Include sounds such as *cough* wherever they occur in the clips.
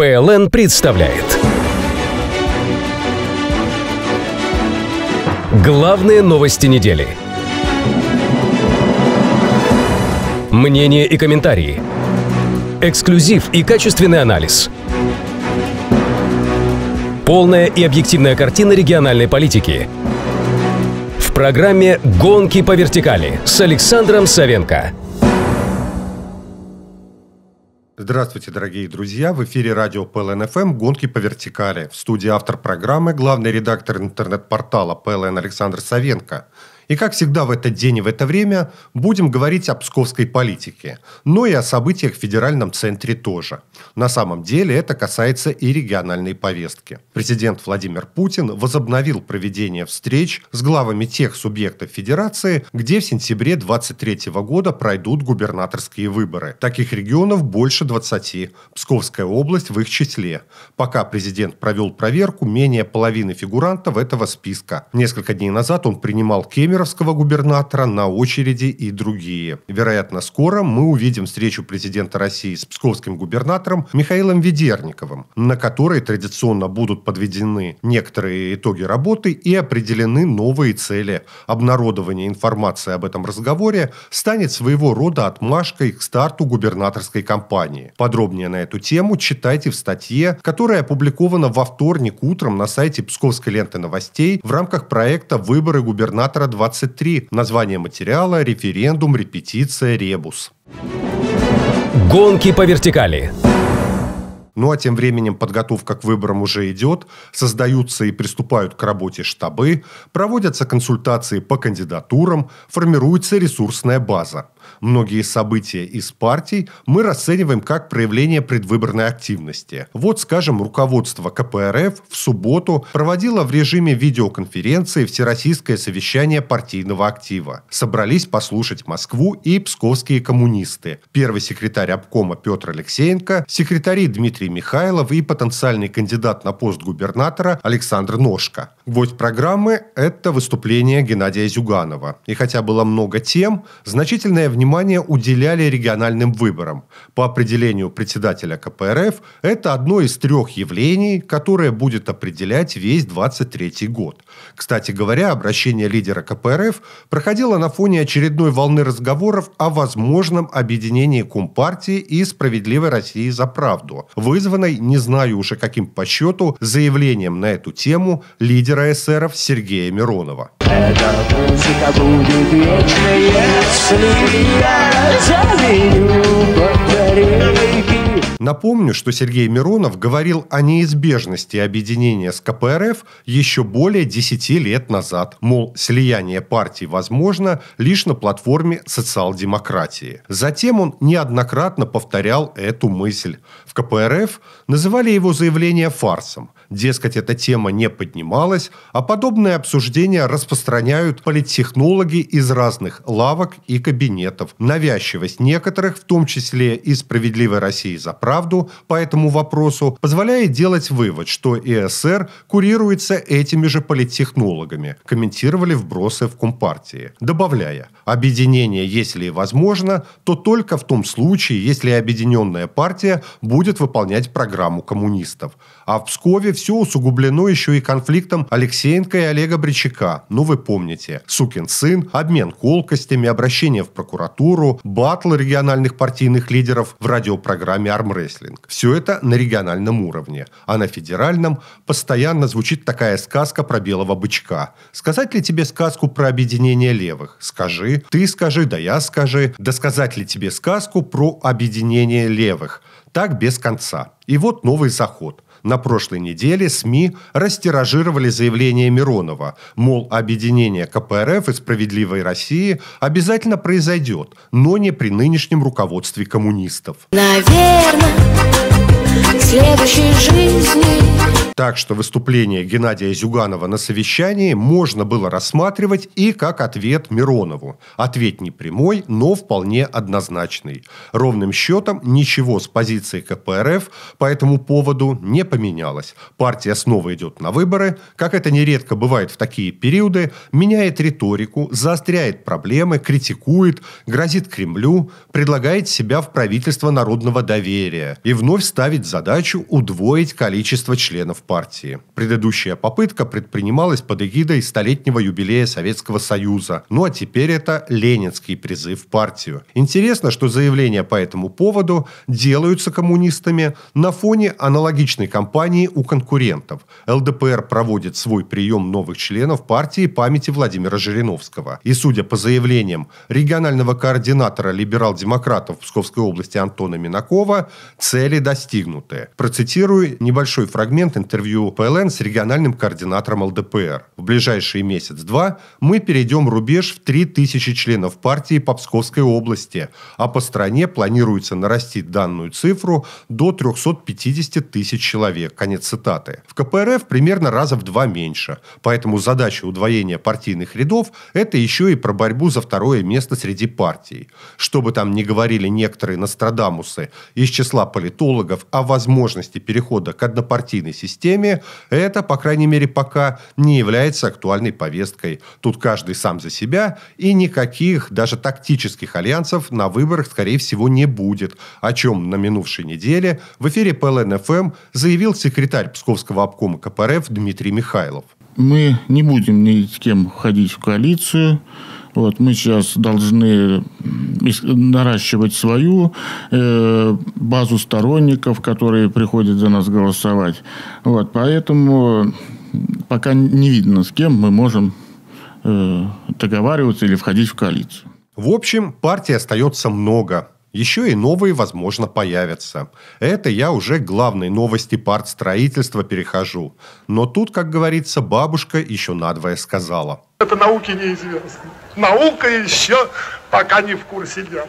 ПЛН представляет. Главные новости недели. Мнения и комментарии. Эксклюзив и качественный анализ. Полная и объективная картина региональной политики. В программе «Гонки по вертикали» с Александром Савенко. Здравствуйте, дорогие друзья! В эфире радио ПЛНФМ «Гонки по вертикали». В студии автор программы, главный редактор интернет-портала ПЛН Александр Савенко – и как всегда в этот день и в это время будем говорить о псковской политике, но и о событиях в федеральном центре тоже. На самом деле это касается и региональной повестки. Президент Владимир Путин возобновил проведение встреч с главами тех субъектов федерации, где в сентябре 2023 года пройдут губернаторские выборы. Таких регионов больше 20, Псковская область в их числе. Пока президент провел проверку, менее половины фигурантов этого списка. Несколько дней назад он принимал Кемер кемеровского губернатора на очереди и другие. Вероятно, скоро мы увидим встречу президента России с псковским губернатором Михаилом Ведерниковым, на которой традиционно будут подведены некоторые итоги работы и определены новые цели. Обнародование информации об этом разговоре станет своего рода отмашкой к старту губернаторской кампании. Подробнее на эту тему читайте в статье, которая опубликована во вторник утром на сайте Псковской ленты новостей в рамках проекта «Выборы губернатора 2020». 23. Название материала «Референдум, репетиция, ребус». Гонки по вертикали. Ну а тем временем подготовка к выборам уже идет, создаются и приступают к работе штабы, проводятся консультации по кандидатурам, формируется ресурсная база. Многие события из партий мы расцениваем как проявление предвыборной активности. Вот, скажем, руководство КПРФ в субботу проводило в режиме видеоконференции Всероссийское совещание партийного актива. Собрались послушать Москву и псковские коммунисты. Первый секретарь обкома Петр Алексеенко, секретарь Дмитрий Михайлов и потенциальный кандидат на пост губернатора Александр Ножка. Гвоздь программы – это выступление Геннадия Зюганова. И хотя было много тем, значительное внимание уделяли региональным выборам. По определению председателя КПРФ, это одно из трех явлений, которое будет определять весь 23 год. Кстати говоря, обращение лидера КПРФ проходило на фоне очередной волны разговоров о возможном объединении Компартии и «Справедливой России за правду», вызванной, не знаю уже каким по счету, заявлением на эту тему лидера лидера эсеров Сергея Миронова. Эта музыка будет вечная, если я завею батарейки. Напомню, что Сергей Миронов говорил о неизбежности объединения с КПРФ еще более 10 лет назад. Мол, слияние партий возможно лишь на платформе социал-демократии. Затем он неоднократно повторял эту мысль. В КПРФ называли его заявление фарсом – Дескать, эта тема не поднималась, а подобные обсуждения распространяют политтехнологи из разных лавок и кабинетов. Навязчивость некоторых, в том числе и «Справедливой России за правду» по этому вопросу, позволяет делать вывод, что ЕСР курируется этими же политтехнологами, комментировали вбросы в Компартии. Добавляя, объединение, если и возможно, то только в том случае, если объединенная партия будет выполнять программу коммунистов. А в Пскове все усугублено еще и конфликтом Алексеенко и Олега Бричака. Ну вы помните. Сукин сын, обмен колкостями, обращение в прокуратуру, батл региональных партийных лидеров в радиопрограмме «Армрестлинг». Все это на региональном уровне. А на федеральном постоянно звучит такая сказка про белого бычка. Сказать ли тебе сказку про объединение левых? Скажи. Ты скажи, да я скажи. Да сказать ли тебе сказку про объединение левых? Так без конца. И вот новый заход – на прошлой неделе СМИ растиражировали заявление Миронова, мол, объединение КПРФ и «Справедливой России» обязательно произойдет, но не при нынешнем руководстве коммунистов. Наверное, в следующей жизни так, что выступление Геннадия Зюганова на совещании можно было рассматривать и как ответ Миронову. Ответ не прямой, но вполне однозначный. Ровным счетом ничего с позиции КПРФ по этому поводу не поменялось. Партия снова идет на выборы, как это нередко бывает в такие периоды, меняет риторику, заостряет проблемы, критикует, грозит Кремлю, предлагает себя в правительство народного доверия и вновь ставит задачу удвоить количество членов партии. Предыдущая попытка предпринималась под эгидой столетнего юбилея Советского Союза, ну а теперь это ленинский призыв в партию. Интересно, что заявления по этому поводу делаются коммунистами на фоне аналогичной кампании у конкурентов. ЛДПР проводит свой прием новых членов партии памяти Владимира Жириновского. И судя по заявлениям регионального координатора либерал-демократов Псковской области Антона Минакова, цели достигнуты. Процитирую небольшой фрагмент интервью интервью ПЛН с региональным координатором ЛДПР. В ближайшие месяц-два мы перейдем рубеж в 3000 членов партии по Псковской области, а по стране планируется нарастить данную цифру до 350 тысяч человек. Конец цитаты. В КПРФ примерно раза в два меньше, поэтому задача удвоения партийных рядов – это еще и про борьбу за второе место среди партий. Что бы там ни говорили некоторые Нострадамусы из числа политологов о возможности перехода к однопартийной системе, системе, это, по крайней мере, пока не является актуальной повесткой. Тут каждый сам за себя, и никаких даже тактических альянсов на выборах, скорее всего, не будет, о чем на минувшей неделе в эфире ПЛНФМ заявил секретарь Псковского обкома КПРФ Дмитрий Михайлов. Мы не будем ни с кем входить в коалицию, вот, мы сейчас должны наращивать свою э, базу сторонников, которые приходят за нас голосовать. Вот, поэтому пока не видно, с кем мы можем э, договариваться или входить в коалицию. В общем, партий остается много. Еще и новые, возможно, появятся. Это я уже к главной новости партстроительства перехожу. Но тут, как говорится, бабушка еще надвое сказала. Это науке неизвестно. Наука еще пока не в курсе дела.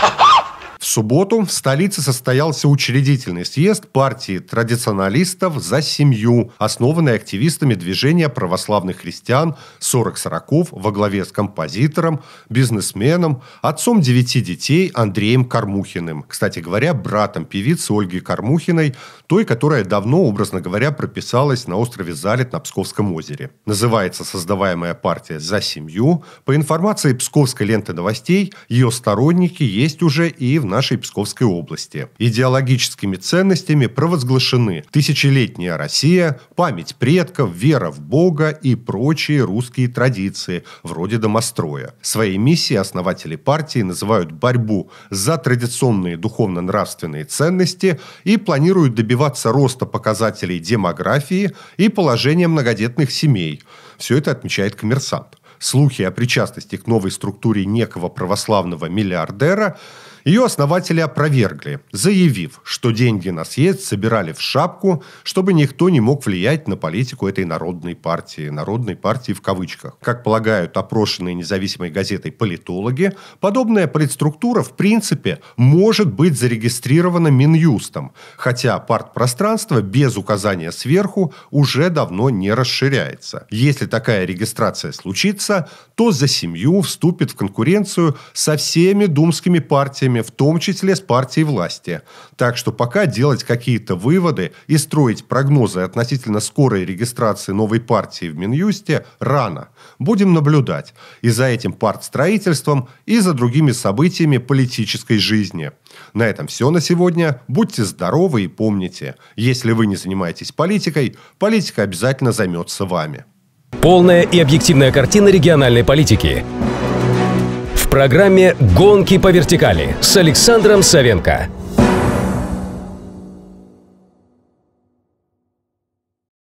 *laughs* В субботу в столице состоялся учредительный съезд партии традиционалистов «За семью», основанной активистами движения православных христиан 40 сороков во главе с композитором, бизнесменом, отцом девяти детей Андреем Кармухиным. Кстати говоря, братом певицы Ольги Кармухиной, той, которая давно, образно говоря, прописалась на острове Залит на Псковском озере. Называется создаваемая партия «За семью». По информации псковской ленты новостей, ее сторонники есть уже и в нашей Псковской области. Идеологическими ценностями провозглашены тысячелетняя Россия, память предков, вера в Бога и прочие русские традиции, вроде домостроя. Своей миссией основатели партии называют борьбу за традиционные духовно-нравственные ценности и планируют добиваться роста показателей демографии и положения многодетных семей. Все это отмечает коммерсант слухи о причастности к новой структуре некого православного миллиардера ее основатели опровергли, заявив, что деньги на съезд собирали в шапку, чтобы никто не мог влиять на политику этой народной партии, народной партии в кавычках. Как полагают опрошенные независимой газетой политологи, подобная политструктура в принципе может быть зарегистрирована Минюстом, хотя партпространство без указания сверху уже давно не расширяется. Если такая регистрация случится, то за семью вступит в конкуренцию со всеми думскими партиями силами, в том числе с партией власти. Так что пока делать какие-то выводы и строить прогнозы относительно скорой регистрации новой партии в Минюсте рано. Будем наблюдать и за этим партстроительством, и за другими событиями политической жизни. На этом все на сегодня. Будьте здоровы и помните, если вы не занимаетесь политикой, политика обязательно займется вами. Полная и объективная картина региональной политики – программе «Гонки по вертикали» с Александром Савенко.